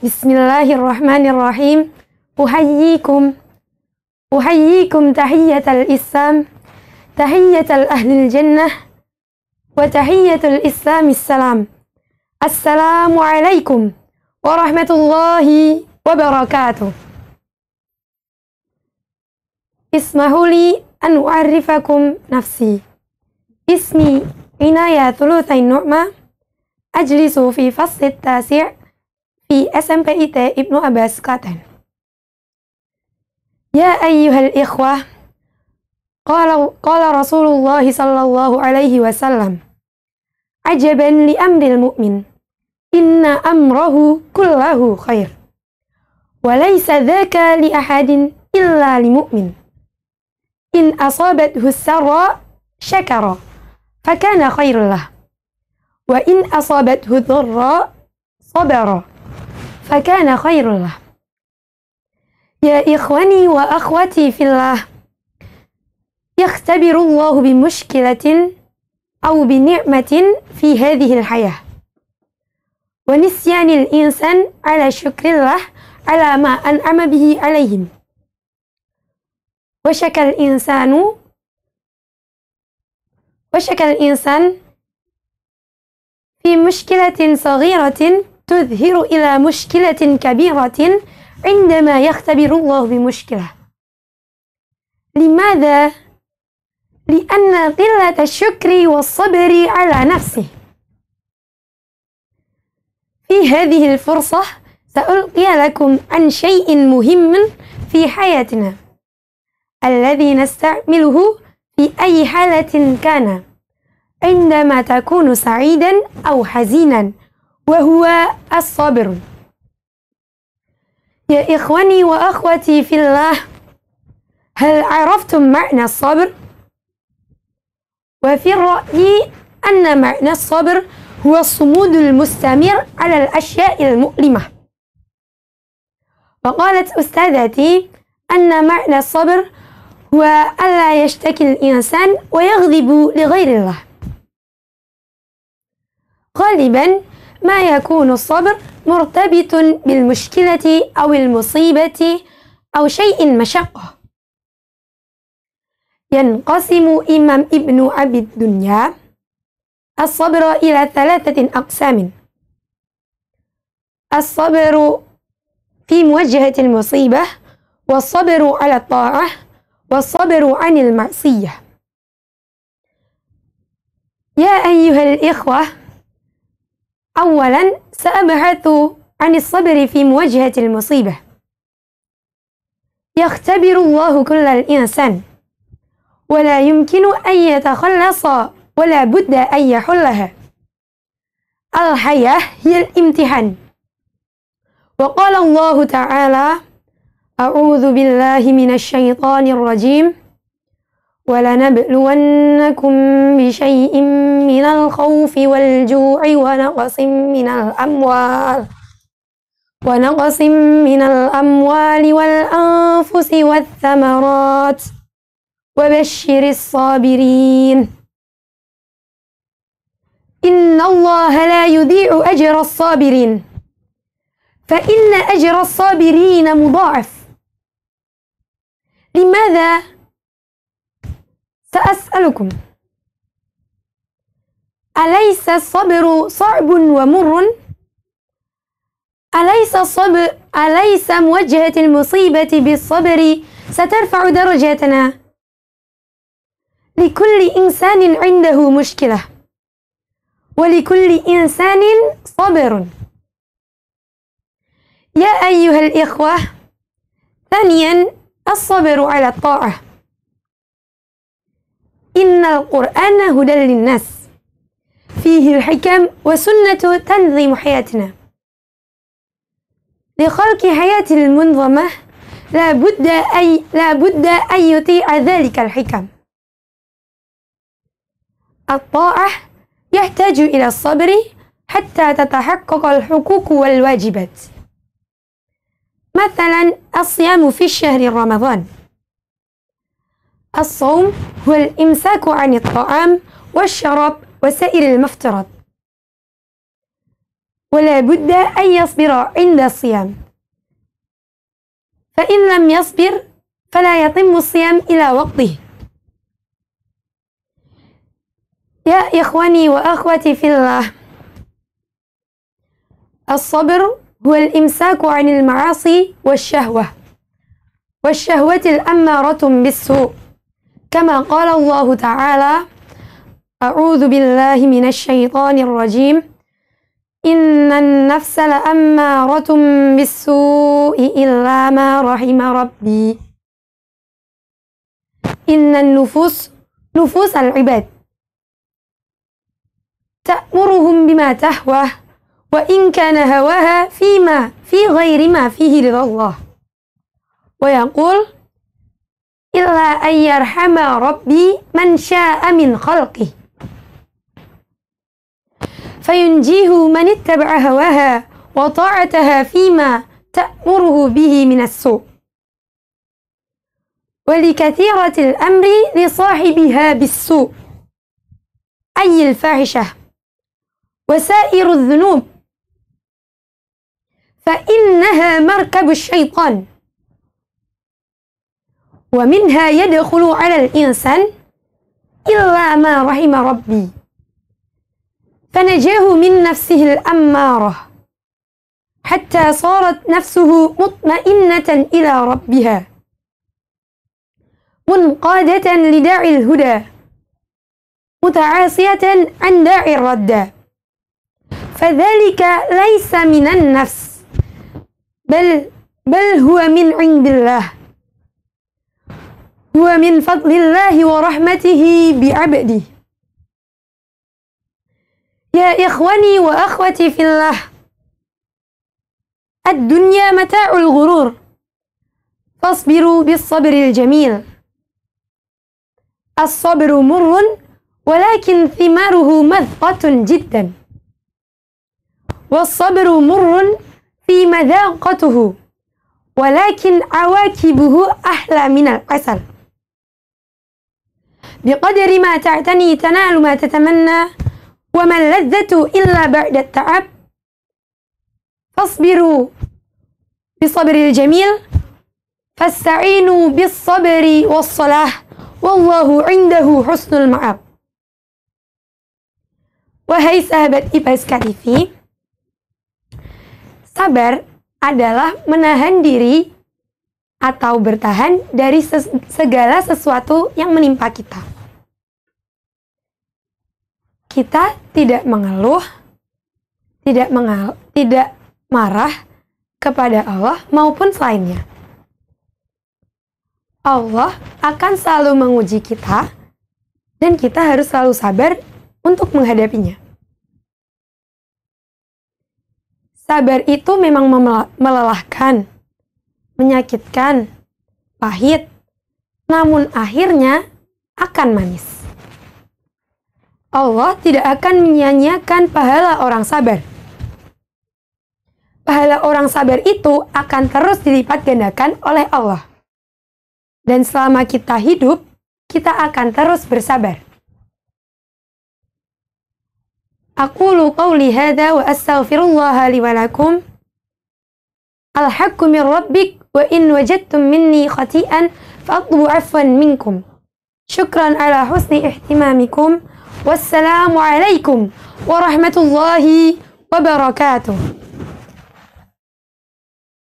بسم الله الرحمن الرحيم أحييكم أحييكم تحية الإسلام تحية الأهل الجنة وتحية الإسلام السلام السلام عليكم ورحمة الله وبركاته اسمحوا لي أن أعرفكم نفسي اسمي عناية ثلثي النعمة أجلس في فصل التاسع في SMPIT ابن أباس قاتل يا أيها الإخوة قال, قال رسول الله صلى الله عليه وسلم عجبا لأمر المؤمن إن أمره كله خير وليس ذاك لأحد إلا لمؤمن إن أصابته السراء شكر فكان خير له وإن أصابته الضراء صبر فكان خير الله يا إخواني وأخوتي في الله يختبر الله بمشكلة أو بنعمة في هذه الحياة ونسيان الإنسان على شكر الله على ما أنعم به عليهم وشك الإنسان وشك الإنسان في مشكلة صغيرة تذهر إلى مشكلة كبيرة عندما يختبر الله بمشكلة لماذا؟ لأن قلة الشكر والصبر على نفسه في هذه الفرصة سألقي لكم عن شيء مهم في حياتنا الذي نستعمله في أي حالة كان عندما تكون سعيدا أو حزينا وهو الصبر يا إخواني وأخوتي في الله هل عرفتم معنى الصبر؟ وفي الرأي أن معنى الصبر هو الصمود المستمر على الأشياء المؤلمة وقالت أستاذتي أن معنى الصبر هو ألا يشتكي الإنسان ويغضب لغير الله غالبا ما يكون الصبر مرتبط بالمشكلة أو المصيبة أو شيء مشقة ينقسم إمام ابن أبي الدنيا الصبر إلى ثلاثة أقسام الصبر في مواجهة المصيبة والصبر على الطاعة والصبر عن المعصية يا أيها الإخوة أولا سأبحث عن الصبر في مواجهة المصيبة يختبر الله كل الإنسان ولا يمكن أن يتخلص ولا بد أن يحلها الحياة هي الامتحان وقال الله تعالى أعوذ بالله من الشيطان الرجيم ولنبلونكم بشيء من الخوف والجوع ونقص من الأموال ونقص من الأموال والأنفس والثمرات وبشر الصابرين إن الله لا يضيع أجر الصابرين فإن أجر الصابرين مضاعف لماذا؟ سأسألكم أليس الصبر صعب ومر؟ أليس الصبر أليس مواجهة المصيبة بالصبر سترفع درجاتنا؟ لكل إنسان عنده مشكلة ولكل إنسان صبر يا أيها الإخوة ثانيا الصبر على الطاعة إن القرآن هدى للناس فيه الحكم وسنة تنظيم حياتنا لخلق حياة المنظمة لا بد أي لا بد أن يطيع ذلك الحكم الطاعة يحتاج إلى الصبر حتى تتحقق الحقوق والواجبات مثلا الصيام في الشهر رمضان الصوم هو الإمساك عن الطعام والشراب وسائر المفترض ولا بد أن يصبر عند الصيام فإن لم يصبر فلا يتم الصيام إلى وقته يا إخواني وأخوتي في الله الصبر هو الإمساك عن المعاصي والشهوة والشهوة الأمارة بالسوء كما قال الله تعالى أعوذ بالله من الشيطان الرجيم إن النفس لأمارة بالسوء إلا ما رحم ربي إن النفوس نفوس العباد تأمرهم بما تهوى وإن كان هواها فيما في غير ما فيه رضا الله ويقول إلا أن يرحم ربي من شاء من خلقه فينجيه من اتبع هواها وطاعتها فيما تأمره به من السوء ولكثيرة الأمر لصاحبها بالسوء أي الفاحشة وسائر الذنوب فإنها مركب الشيطان ومنها يدخل على الإنسان إلا ما رحم ربي فنجاه من نفسه الأمارة حتى صارت نفسه مطمئنة إلى ربها منقادة لداعي الهدى متعاصية عن داعي الردى فذلك ليس من النفس بل بل هو من عند الله ومن فضل الله ورحمته بعبده يا إخواني وأخوتي في الله الدنيا متاع الغرور فاصبروا بالصبر الجميل الصبر مر ولكن ثماره مذقة جدا والصبر مر في مذاقته ولكن عواكبه أحلى من العسل بقدر ما تعتني تنال ما تتمنى وما اللذة إلا بعد التعب فاصبروا بصبر الجميل فاستعينوا بالصبر والصلاة والله عنده حسن المعاب Wahai sahabat إباس KTV, sabar adalah menahan diri atau bertahan dari ses segala sesuatu yang menimpa kita. Kita tidak mengeluh, tidak mengal tidak marah kepada Allah maupun selainnya. Allah akan selalu menguji kita dan kita harus selalu sabar untuk menghadapinya. Sabar itu memang melelahkan, menyakitkan, pahit, namun akhirnya akan manis. Allah tidak akan menyanyikan pahala orang sabar. Pahala orang sabar itu akan terus dilipat gandakan oleh Allah. Dan selama kita hidup, kita akan terus bersabar. Aku قولي هذا وأستغفر الله لي al وإن وجدتم مني خطيئا فأطلب عفوا منكم شكرا على حسن اهتمامكم والسلام عليكم ورحمة الله وبركاته